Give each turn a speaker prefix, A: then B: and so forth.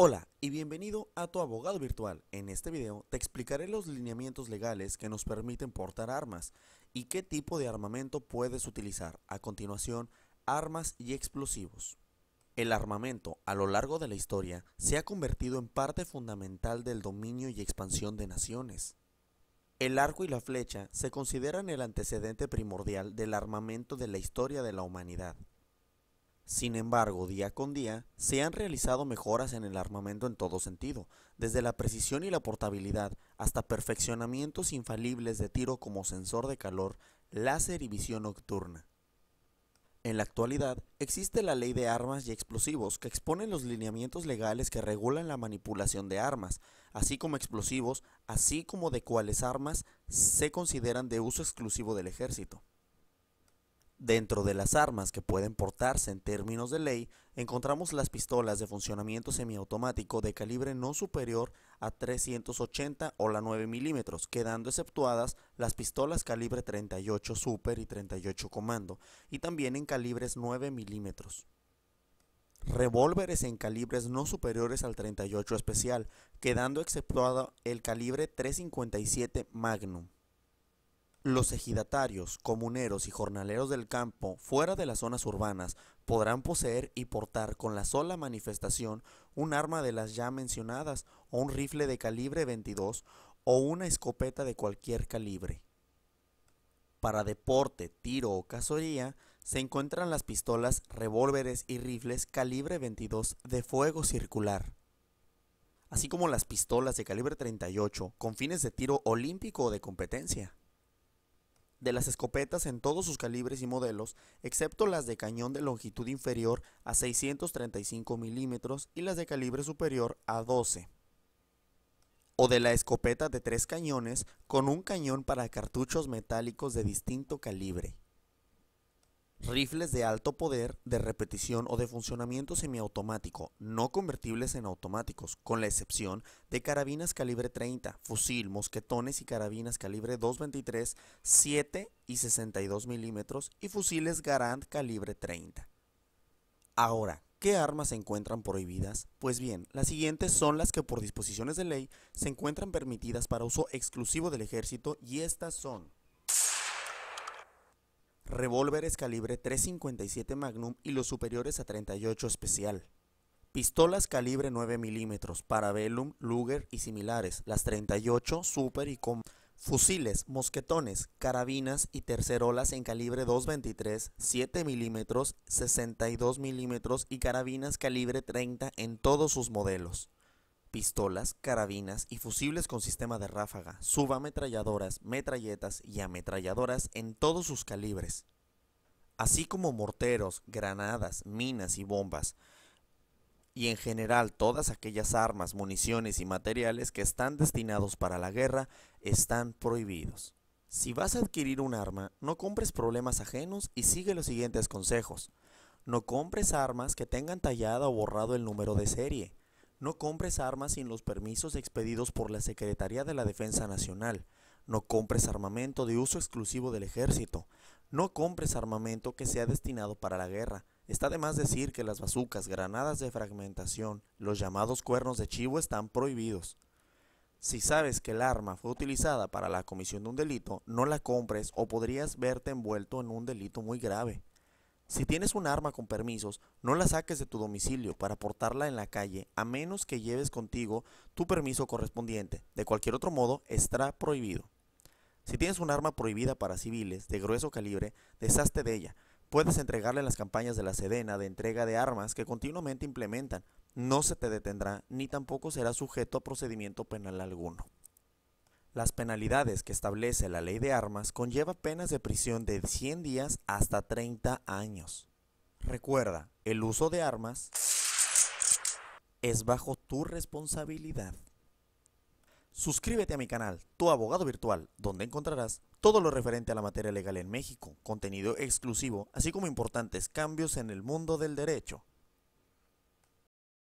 A: Hola y bienvenido a tu abogado virtual. En este video te explicaré los lineamientos legales que nos permiten portar armas y qué tipo de armamento puedes utilizar. A continuación, armas y explosivos. El armamento a lo largo de la historia se ha convertido en parte fundamental del dominio y expansión de naciones. El arco y la flecha se consideran el antecedente primordial del armamento de la historia de la humanidad. Sin embargo, día con día, se han realizado mejoras en el armamento en todo sentido, desde la precisión y la portabilidad hasta perfeccionamientos infalibles de tiro como sensor de calor, láser y visión nocturna. En la actualidad, existe la Ley de Armas y Explosivos que expone los lineamientos legales que regulan la manipulación de armas, así como explosivos, así como de cuáles armas se consideran de uso exclusivo del ejército. Dentro de las armas que pueden portarse en términos de ley, encontramos las pistolas de funcionamiento semiautomático de calibre no superior a 380 o la 9 milímetros, quedando exceptuadas las pistolas calibre 38 super y 38 comando, y también en calibres 9 milímetros. Revólveres en calibres no superiores al 38 especial, quedando exceptuado el calibre 357 Magnum. Los ejidatarios, comuneros y jornaleros del campo fuera de las zonas urbanas podrán poseer y portar con la sola manifestación un arma de las ya mencionadas o un rifle de calibre 22 o una escopeta de cualquier calibre. Para deporte, tiro o cazoría se encuentran las pistolas, revólveres y rifles calibre 22 de fuego circular así como las pistolas de calibre 38 con fines de tiro olímpico o de competencia de las escopetas en todos sus calibres y modelos, excepto las de cañón de longitud inferior a 635 milímetros y las de calibre superior a 12 o de la escopeta de tres cañones con un cañón para cartuchos metálicos de distinto calibre. Rifles de alto poder, de repetición o de funcionamiento semiautomático, no convertibles en automáticos, con la excepción de carabinas calibre 30, fusil, mosquetones y carabinas calibre 2.23, 7 y 62 milímetros y fusiles Garand calibre 30. Ahora, ¿qué armas se encuentran prohibidas? Pues bien, las siguientes son las que por disposiciones de ley se encuentran permitidas para uso exclusivo del ejército y estas son revólveres calibre 3.57 Magnum y los superiores a 38 especial. Pistolas calibre 9 mm Parabellum, Luger y similares, las 38, Super y Com. Fusiles, mosquetones, carabinas y tercerolas en calibre 2.23, 7 mm 62 mm y carabinas calibre 30 en todos sus modelos pistolas, carabinas y fusibles con sistema de ráfaga, subametralladoras, metralletas y ametralladoras en todos sus calibres, así como morteros, granadas, minas y bombas, y en general todas aquellas armas, municiones y materiales que están destinados para la guerra están prohibidos. Si vas a adquirir un arma, no compres problemas ajenos y sigue los siguientes consejos. No compres armas que tengan tallado o borrado el número de serie. No compres armas sin los permisos expedidos por la Secretaría de la Defensa Nacional. No compres armamento de uso exclusivo del ejército. No compres armamento que sea destinado para la guerra. Está de más decir que las bazucas, granadas de fragmentación, los llamados cuernos de chivo están prohibidos. Si sabes que el arma fue utilizada para la comisión de un delito, no la compres o podrías verte envuelto en un delito muy grave. Si tienes un arma con permisos, no la saques de tu domicilio para portarla en la calle a menos que lleves contigo tu permiso correspondiente. De cualquier otro modo, estará prohibido. Si tienes un arma prohibida para civiles de grueso calibre, deshazte de ella. Puedes entregarla en las campañas de la Sedena de entrega de armas que continuamente implementan. No se te detendrá ni tampoco será sujeto a procedimiento penal alguno. Las penalidades que establece la ley de armas conlleva penas de prisión de 100 días hasta 30 años. Recuerda, el uso de armas es bajo tu responsabilidad. Suscríbete a mi canal, Tu Abogado Virtual, donde encontrarás todo lo referente a la materia legal en México, contenido exclusivo, así como importantes cambios en el mundo del derecho.